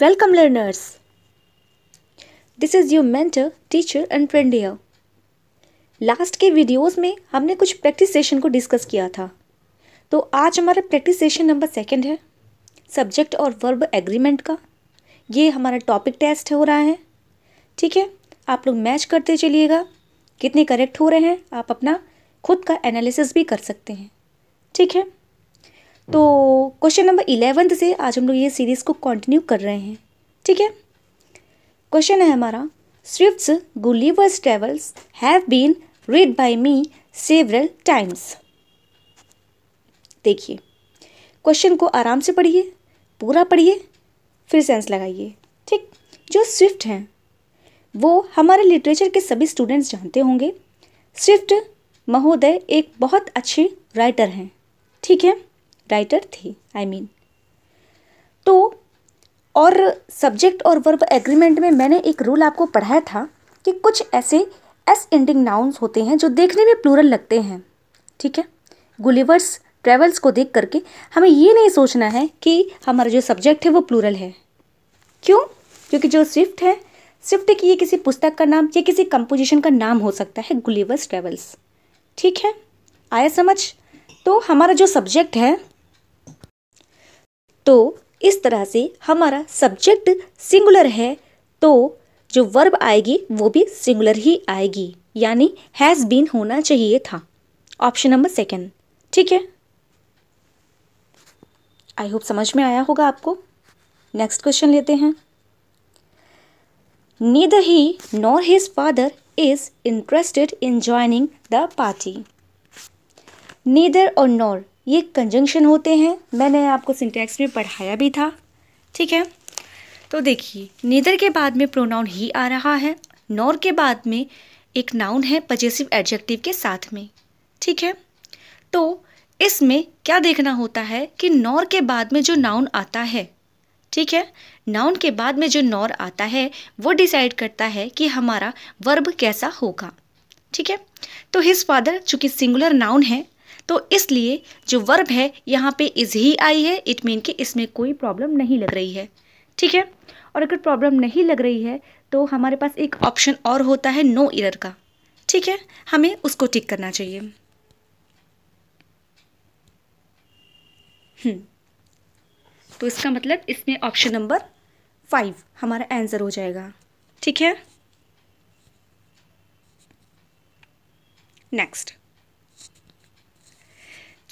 Welcome learners. This is your mentor, teacher and friend here. Last के videos में हमने कुछ प्रैक्टिस सेशन को डिस्कस किया था तो आज हमारा प्रैक्टिस सेशन नंबर सेकंड है सब्जेक्ट और वर्ब एग्रीमेंट का ये हमारा टॉपिक टेस्ट हो रहा है ठीक है आप लोग मैच करते चलिएगा कितने करेक्ट हो रहे हैं आप अपना खुद का एनालिसिस भी कर सकते हैं ठीक है तो क्वेश्चन नंबर इलेवंथ से आज हम लोग ये सीरीज़ को कंटिन्यू कर रहे हैं ठीक है क्वेश्चन है हमारा Swift's Gulliver's travels have been read by me several times देखिए क्वेश्चन को आराम से पढ़िए पूरा पढ़िए फिर सेंस लगाइए ठीक जो स्विफ्ट हैं वो हमारे लिटरेचर के सभी स्टूडेंट्स जानते होंगे स्विफ्ट महोदय एक बहुत अच्छे राइटर हैं ठीक है राइटर थी आई I मीन mean. तो और सब्जेक्ट और वर्ब एग्रीमेंट में मैंने एक रूल आपको पढ़ाया था कि कुछ ऐसे एस एंडिंग नाउन्स होते हैं जो देखने में प्लूरल लगते हैं ठीक है गुलिवर्स ट्रेवल्स को देख करके हमें ये नहीं सोचना है कि हमारा जो सब्जेक्ट है वो प्लूरल है क्यों क्योंकि जो स्विफ्ट है स्विफ्ट की ये किसी पुस्तक का नाम या किसी कंपोजिशन का नाम हो सकता है गुलिवर्स ट्रेवल्स ठीक है आया समझ तो हमारा जो सब्जेक्ट है तो इस तरह से हमारा सब्जेक्ट सिंगुलर है तो जो वर्ब आएगी वो भी सिंगुलर ही आएगी यानी हैज़ बीन होना चाहिए था ऑप्शन नंबर सेकेंड ठीक है आई होप समझ में आया होगा आपको नेक्स्ट क्वेश्चन लेते हैं neither he nor his father is interested in joining the party neither और नॉर ये कंजंक्शन होते हैं मैंने आपको सिंटैक्स में पढ़ाया भी था ठीक है तो देखिए नीदर के बाद में प्रोनाउन ही आ रहा है नॉर के बाद में एक नाउन है पजेसिव एडजेक्टिव के साथ में ठीक है तो इसमें क्या देखना होता है कि नॉर के बाद में जो नाउन आता है ठीक है नाउन के बाद में जो नॉर आता है वो डिसाइड करता है कि हमारा वर्ब कैसा होगा ठीक है तो हिज फादर चूंकि सिंगुलर नाउन है तो इसलिए जो वर्ब है यहाँ पे इज ही आई है इट मीन कि इसमें कोई प्रॉब्लम नहीं लग रही है ठीक है और अगर प्रॉब्लम नहीं लग रही है तो हमारे पास एक ऑप्शन और होता है नो इरर का ठीक है हमें उसको टिक करना चाहिए हम्म। तो इसका मतलब इसमें ऑप्शन नंबर फाइव हमारा आंसर हो जाएगा ठीक है next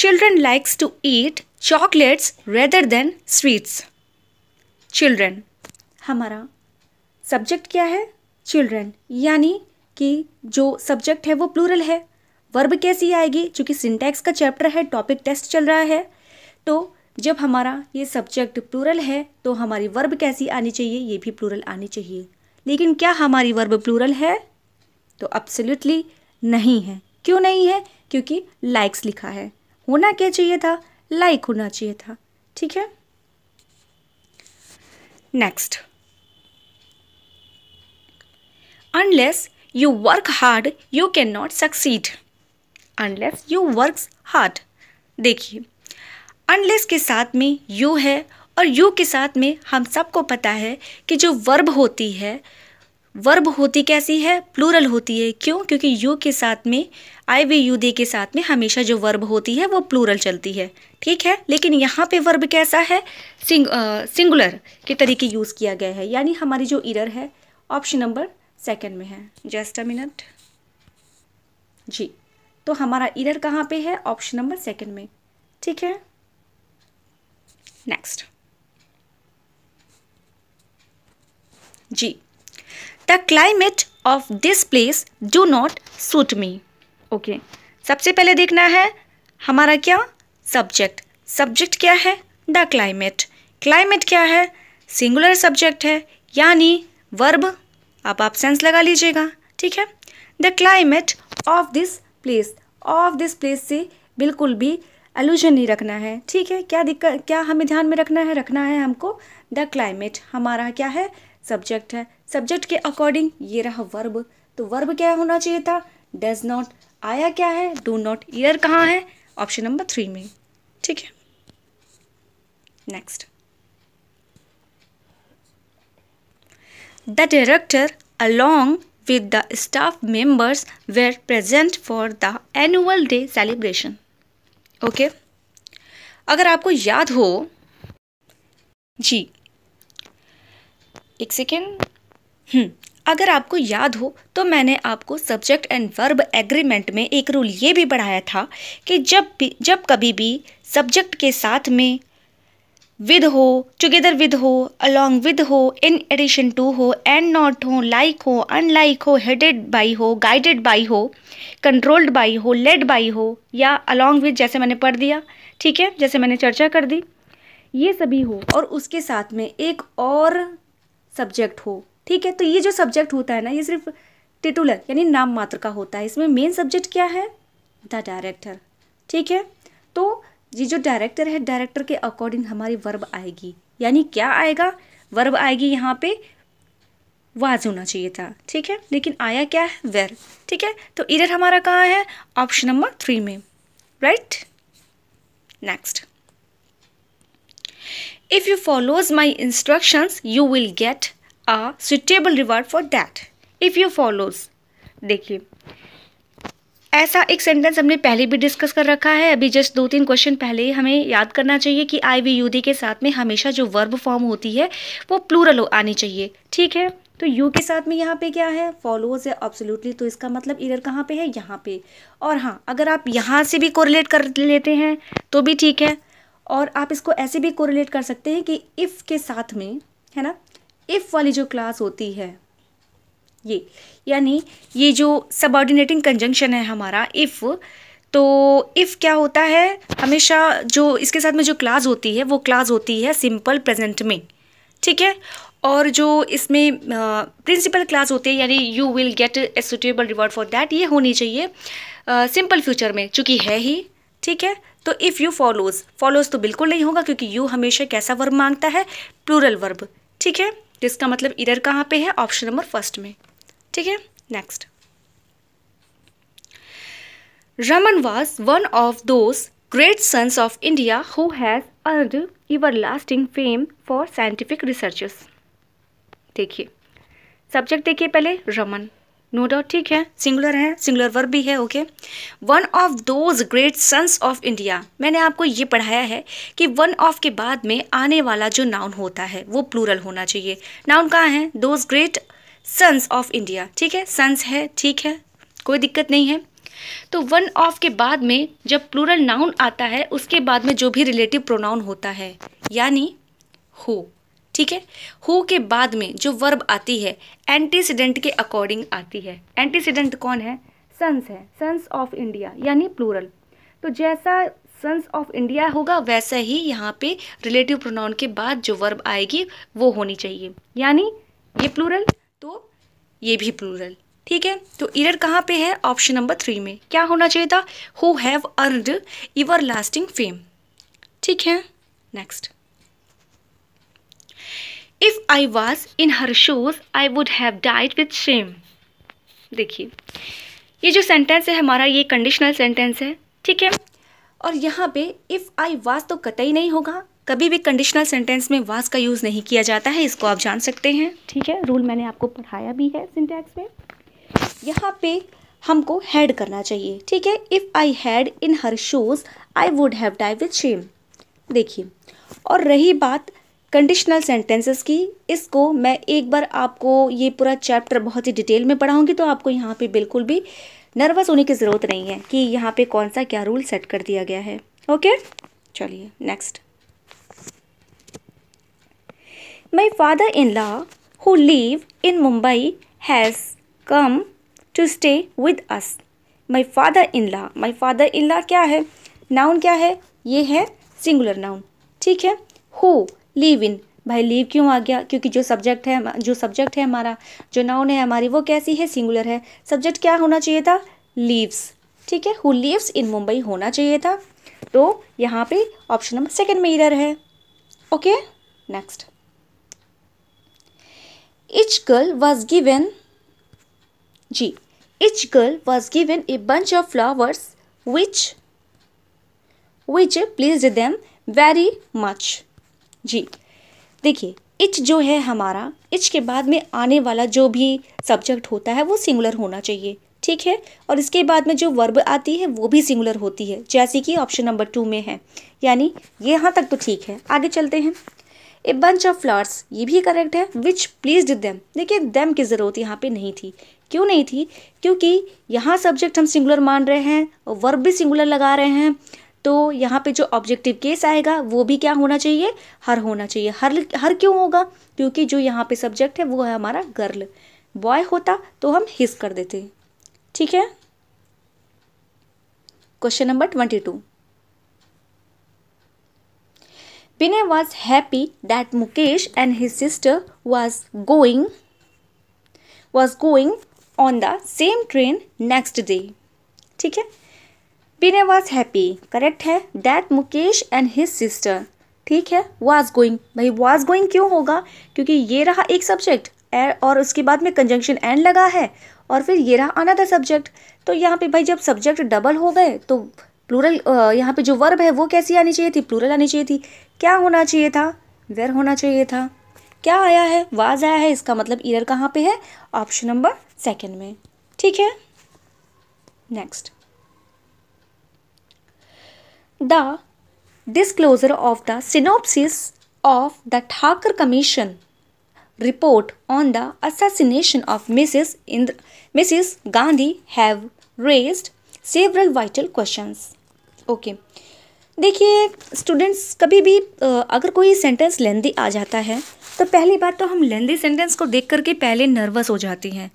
Children likes to eat chocolates rather than sweets. Children हमारा सब्जेक्ट क्या है children यानी कि जो सब्जेक्ट है वो प्लूरल है वर्ब कैसी आएगी चूँकि syntax का चैप्टर है टॉपिक टेस्ट चल रहा है तो जब हमारा ये सब्जेक्ट प्लूरल है तो हमारी वर्ब कैसी आनी चाहिए ये भी प्लूरल आनी चाहिए लेकिन क्या हमारी वर्ब प्लूरल है तो अब्सोल्युटली नहीं है क्यों नहीं है क्योंकि लाइक्स लिखा है होना क्या चाहिए था लाइक like होना चाहिए था ठीक है next unless you work hard you can not succeed unless you work hard देखिए अनलेस के साथ में यू है और यू के साथ में हम सबको पता है कि जो वर्ब होती है वर्ब होती कैसी है प्लूरल होती है क्यों क्योंकि यू के साथ में आई वी यू दे के साथ में हमेशा जो वर्ब होती है वो प्लूरल चलती है ठीक है लेकिन यहाँ पे वर्ब कैसा है सिंग सिंगुलर के तरीके यूज़ किया गया है यानी हमारी जो इरर है ऑप्शन नंबर सेकंड में है जस्ट अ मिनट जी तो हमारा इरर कहाँ पे है ऑप्शन नंबर सेकंड में ठीक है नेक्स्ट जी the climate of this place do not suit me okay सबसे पहले देखना है हमारा क्या सब्जेक्ट सब्जेक्ट क्या है द क्लाइमेट क्लाइमेट क्या है सिंगुलर सब्जेक्ट है यानी वर्ब आप आप सेंस लगा लीजिएगा ठीक है the climate of this place of this place से बिल्कुल भी एलूजन नहीं रखना है ठीक है क्या दिक्कत क्या हमें ध्यान में रखना है रखना है हमको द क्लाइमेट हमारा क्या है सब्जेक्ट है सब्जेक्ट के अकॉर्डिंग ये रहा वर्ब तो वर्ब क्या होना चाहिए था डज नॉट आया क्या है डू नॉट ईयर कहाँ है ऑप्शन नंबर थ्री में ठीक है next the director along with the staff members were present for the annual day celebration okay अगर आपको याद हो जी एक सेकेंड हम्म, अगर आपको याद हो तो मैंने आपको सब्जेक्ट एंड वर्ब एग्रीमेंट में एक रूल ये भी बढ़ाया था कि जब भी जब कभी भी सब्जेक्ट के साथ में विद हो टुगेदर विद हो अलॉन्ग विद हो इन एडिशन टू हो एंड नॉट हो लाइक हो अनलाइक हो हेडेड बाई हो गाइडेड बाई हो कंट्रोल्ड बाई हो लेड बाई हो या अलॉन्ग विद जैसे मैंने पढ़ दिया ठीक है जैसे मैंने चर्चा कर दी ये सभी हो और उसके साथ में एक और सब्जेक्ट हो ठीक है तो ये जो सब्जेक्ट होता है ना ये सिर्फ टिटुलर यानी नाम मात्र का होता है इसमें मेन सब्जेक्ट क्या है द डायरेक्टर ठीक है तो ये जो डायरेक्टर है डायरेक्टर के अकॉर्डिंग हमारी वर्ब आएगी यानी क्या आएगा वर्ब आएगी यहाँ पे वाज होना चाहिए था ठीक है लेकिन आया क्या है वेर ठीक है तो इधर हमारा कहाँ है ऑप्शन नंबर थ्री में right next if you follows my instructions you will get a suitable reward for that if you follows देखिए ऐसा एक सेंटेंस हमने पहले भी डिस्कस कर रखा है अभी जस्ट दो तीन क्वेश्चन पहले ही हमें याद करना चाहिए कि आई वी यू डी के साथ में हमेशा जो वर्ब फॉर्म होती है वो प्लूरल आनी चाहिए ठीक है तो यू के साथ में यहाँ पे क्या है फॉलोअर्स है ऑब्सोल्युटली तो इसका मतलब इधर कहाँ पे है यहाँ पे और हाँ अगर आप यहाँ से भी कोरिलेट कर लेते हैं तो भी ठीक है और आप इसको ऐसे भी कोरिलेट कर सकते हैं कि इफ़ के साथ में है ना इफ़ वाली जो क्लास होती है ये यानी ये जो सबॉर्डिनेटिंग कंजंक्शन है हमारा इफ़ तो इफ़ क्या होता है हमेशा जो इसके साथ में जो क्लास होती है वो क्लास होती है सिंपल प्रेजेंट में ठीक है और जो इसमें प्रिंसिपल क्लास होती है यानी you will get a suitable reward for that ये होनी चाहिए सिंपल uh, फ्यूचर में चूँकि है ही ठीक है तो इफ़ यू फॉलोज फॉलोज तो बिल्कुल नहीं होगा क्योंकि यू हमेशा कैसा वर्ब मांगता है प्लूरल वर्ब ठीक है जिसका मतलब इधर कहाँ पे है ऑप्शन नंबर फर्स्ट में ठीक है next Raman was one of those great sons of India who has earned everlasting fame for scientific researches देखिए सब्जेक्ट देखिए पहले रमन नो डाउट ठीक है सिंगुलर है सिंगुलर वर्ब भी है okay one of those great sons of India मैंने आपको ये पढ़ाया है कि वन ऑफ के बाद में आने वाला जो नाउन होता है वो प्लूरल होना चाहिए नाउन कहाँ है those great sons of India ठीक है सन्स है ठीक है कोई दिक्कत नहीं है तो वन ऑफ के बाद में जब प्लूरल नाउन आता है उसके बाद में जो भी रिलेटिव प्रोनाउन होता है यानी हो ठीक है हु के बाद में जो वर्ब आती है एंटीसीडेंट के अकॉर्डिंग आती है एंटीसीडेंट कौन है सन्स है सन्स ऑफ इंडिया यानी प्लूरल तो जैसा सन्स ऑफ इंडिया होगा वैसा ही यहाँ पे रिलेटिव प्रोनाउन के बाद जो वर्ब आएगी वो होनी चाहिए यानी ये प्लूरल तो ये भी प्लूरल ठीक है तो इरर कहाँ पे है ऑप्शन नंबर थ्री में क्या होना चाहिए था who have earned everlasting fame ठीक है next if I was in her shoes I would have died with shame. देखिए ये जो सेंटेंस है हमारा ये कंडीशनल सेंटेंस है ठीक है और यहाँ पे इफ़ आई वाज तो कतई नहीं होगा कभी भी कंडीशनल सेंटेंस में वाज का यूज़ नहीं किया जाता है इसको आप जान सकते हैं ठीक है रूल मैंने आपको पढ़ाया भी है सिंटैक्स में यहाँ पे हमको हैड करना चाहिए ठीक है if I had in her shoes I would have die with shame देखिए और रही बात कंडीशनल सेंटेंसेस की इसको मैं एक बार आपको ये पूरा चैप्टर बहुत ही डिटेल में पढ़ाऊंगी तो आपको यहाँ पे बिल्कुल भी नर्वस होने की ज़रूरत नहीं है कि यहाँ पे कौन सा क्या रूल सेट कर दिया गया है ओके चलिए next my father in law who live in Mumbai has come to stay with us my father in law my father in law क्या है नाउन क्या है ये है सिंगुलर नाउन ठीक है हु लीव इन भाई लीव क्यों आ गया क्योंकि जो सब्जेक्ट है जो सब्जेक्ट है हमारा जो नाउन है हमारी वो कैसी है सिंगुलर है सब्जेक्ट क्या होना चाहिए था लीव्स ठीक है हु लीव्स इन मुंबई होना चाहिए था तो यहाँ पे ऑप्शन नंबर सेकंड में इधर है okay next each girl was given जी each girl was given a bunch of flowers which which pleased them very much जी देखिए इच जो है हमारा इच के बाद में आने वाला जो भी सब्जेक्ट होता है वो सिंगुलर होना चाहिए ठीक है और इसके बाद में जो वर्ब आती है वो भी सिंगुलर होती है जैसे कि ऑप्शन नंबर टू में है यानी ये यहाँ तक तो ठीक है आगे चलते हैं ए बंच ऑफ फ्लावर्स ये भी करेक्ट है विच प्लीज देम देखिए देम की ज़रूरत यहाँ पे नहीं थी क्यों नहीं थी क्योंकि यहाँ सब्जेक्ट हम सिंगुलर मान रहे हैं वर्ब भी सिंगुलर लगा रहे हैं तो यहाँ पे जो ऑब्जेक्टिव केस आएगा वो भी क्या होना चाहिए हर होना चाहिए हर हर क्यों होगा क्योंकि जो यहाँ पे सब्जेक्ट है वो है हमारा गर्ल बॉय होता तो हम हिस कर देते ठीक है question number twenty two Vinay was happy that Mukesh and his sister was going was going on the same train next day ठीक है बिने वॉज हैप्पी करेक्ट है that Mukesh and his sister ठीक है वाज गोइंग भाई वाज गोइंग क्यों होगा क्योंकि ये रहा एक सब्जेक्ट और उसके बाद में कंजंक्शन एंड लगा है और फिर ये रहा अनदर सब्जेक्ट तो यहाँ पे भाई जब सब्जेक्ट डबल हो गए तो प्लूरल यहाँ पे जो वर्ब है वो कैसी आनी चाहिए थी प्लूरल आनी चाहिए थी क्या होना चाहिए था वेर होना चाहिए था क्या आया है वाज आया है इसका मतलब इधर कहाँ पे है ऑप्शन नंबर सेकंड में ठीक है next the disclosure of the synopsis of the Thakur Commission report on the assassination of Mrs. Indra, Mrs. Gandhi have raised several vital questions. Okay okay. देखिए स्टूडेंट्स कभी भी अगर कोई सेंटेंस लेंदी आ जाता है तो पहली बात तो हम लेंदी सेंटेंस को देख करके पहले नर्वस हो जाते हैं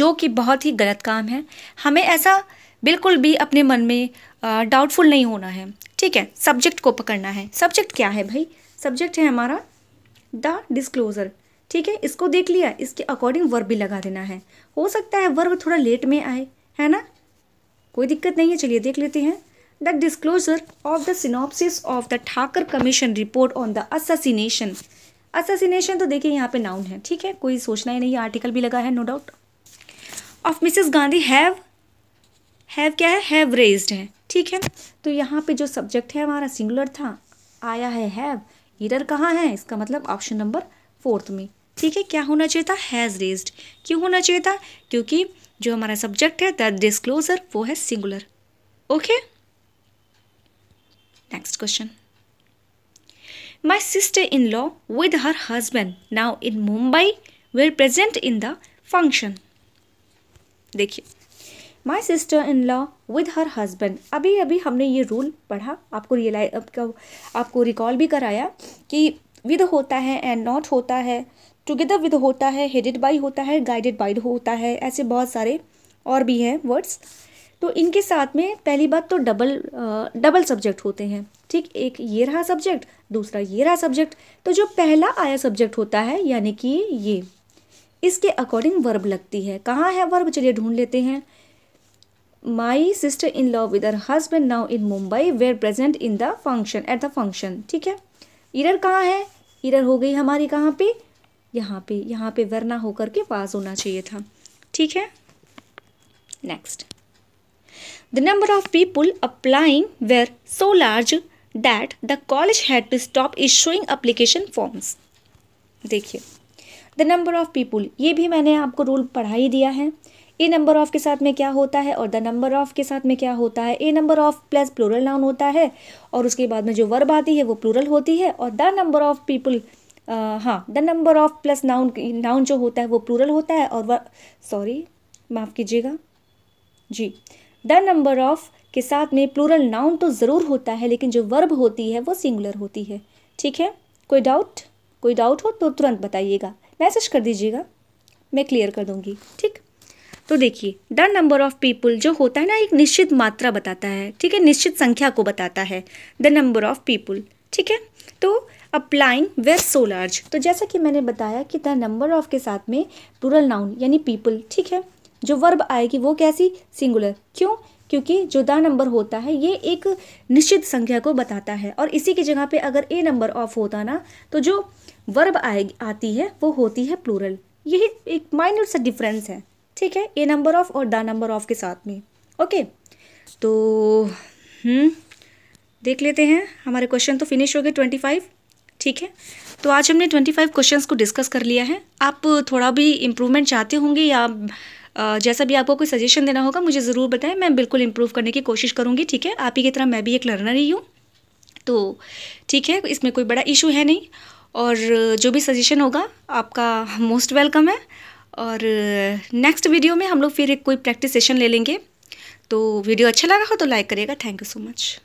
जो कि बहुत ही गलत काम है हमें ऐसा बिल्कुल भी अपने मन में डाउटफुल नहीं होना है ठीक है सब्जेक्ट को पकड़ना है सब्जेक्ट क्या है भाई सब्जेक्ट है हमारा द डिस्क्लोज़र ठीक है इसको देख लिया इसके अकॉर्डिंग वर्ब भी लगा देना है हो सकता है वर्ब थोड़ा लेट में आए है ना कोई दिक्कत नहीं है चलिए देख लेते हैं the disclosure of the synopsis of the Thakkar commission report on the assassination assassination तो देखिए यहाँ पे नाउन है ठीक है कोई सोचना ही नहीं आर्टिकल भी लगा है no doubt of Mrs Gandhi have have क्या है हैव रेज्ड है ठीक है तो यहाँ पे जो सब्जेक्ट है हमारा सिंगुलर था आया है हैव इधर कहाँ है इसका मतलब ऑप्शन नंबर फोर्थ में ठीक है क्या होना चाहिए था हैज़ रेज्ड क्यों होना चाहिए था क्योंकि जो हमारा सब्जेक्ट है दैट डिस्क्लोजर वो है singular okay next question my sister in law with her husband now in Mumbai were present in the function देखिए my sister in law with her husband अभी अभी हमने ये रूल पढ़ा आपको रियलाइज आपका आपको रिकॉल भी कराया कि विद होता है एंड नॉट होता है टुगेदर विद होता है हेडेड बाई होता है गाइडेड बाई होता है ऐसे बहुत सारे और भी हैं वर्ड्स तो इनके साथ में पहली बात तो डबल डबल सब्जेक्ट होते हैं ठीक एक ये रहा सब्जेक्ट दूसरा ये रहा सब्जेक्ट तो जो पहला आया सब्जेक्ट होता है यानी कि ये इसके अकॉर्डिंग वर्ब लगती है कहाँ है वर्ब चलिए ढूंढ लेते हैं my sister in law with her husband now in Mumbai were present in the function at the function ठीक है इरर कहाँ है इरर हो गई हमारी कहाँ पे यहाँ पे यहाँ पे वरना होकर के पास होना चाहिए था ठीक है next the number of people applying were so large that the college had to stop issuing application forms देखिए द नंबर ऑफ पीपुल ये भी मैंने आपको रूल पढ़ा ही दिया है ए नंबर ऑफ के साथ में क्या होता है और द नंबर ऑफ के साथ में क्या होता है a number of plus plural noun होता है और उसके बाद में जो वर्ब आती है वो प्लूरल होती है और द नंबर ऑफ पीपल हाँ the number of plus noun noun जो होता है वो प्लूरल होता है और सॉरी माफ़ कीजिएगा जी द नंबर ऑफ के साथ में प्लूरल नाउन तो ज़रूर होता है लेकिन जो वर्ब होती है वो सिंगुलर होती है ठीक है कोई डाउट कोई डाउट हो तो तुरंत बताइएगा मैसेज कर दीजिएगा मैं क्लियर कर दूंगी ठीक तो देखिए द नंबर ऑफ पीपल जो होता है ना एक निश्चित मात्रा बताता है ठीक है निश्चित संख्या को बताता है द नंबर ऑफ पीपल ठीक है तो अप्लाइंग वेर सो लार्ज तो जैसा कि मैंने बताया कि द नंबर ऑफ के साथ में प्लूरल नाउन यानी पीपल ठीक है जो वर्ब आएगी वो कैसी सिंगुलर क्यों क्योंकि जो द नंबर होता है ये एक निश्चित संख्या को बताता है और इसी की जगह पे अगर ए नंबर ऑफ होता ना तो जो वर्ब आएगी आती है वो होती है प्लूरल यही एक माइनर सा डिफरेंस है ठीक है ए नंबर ऑफ और द नंबर ऑफ के साथ में ओके तो हम्म, देख लेते हैं हमारे क्वेश्चन तो फिनिश हो गए ट्वेंटी फाइव ठीक है तो आज हमने ट्वेंटी फाइव क्वेश्चन को डिस्कस कर लिया है आप थोड़ा भी इम्प्रूवमेंट चाहते होंगे या जैसा भी आपको कोई सजेशन देना होगा मुझे ज़रूर बताएं मैं बिल्कुल इम्प्रूव करने की कोशिश करूँगी ठीक है आप ही की तरह मैं भी एक लर्नर ही हूँ तो ठीक है इसमें कोई बड़ा इशू है नहीं और जो भी सजेशन होगा आपका मोस्ट वेलकम है और नेक्स्ट uh, वीडियो में हम लोग फिर एक कोई प्रैक्टिस सेशन ले लेंगे तो वीडियो अच्छा लगा हो तो लाइक करिएगा थैंक यू सो मच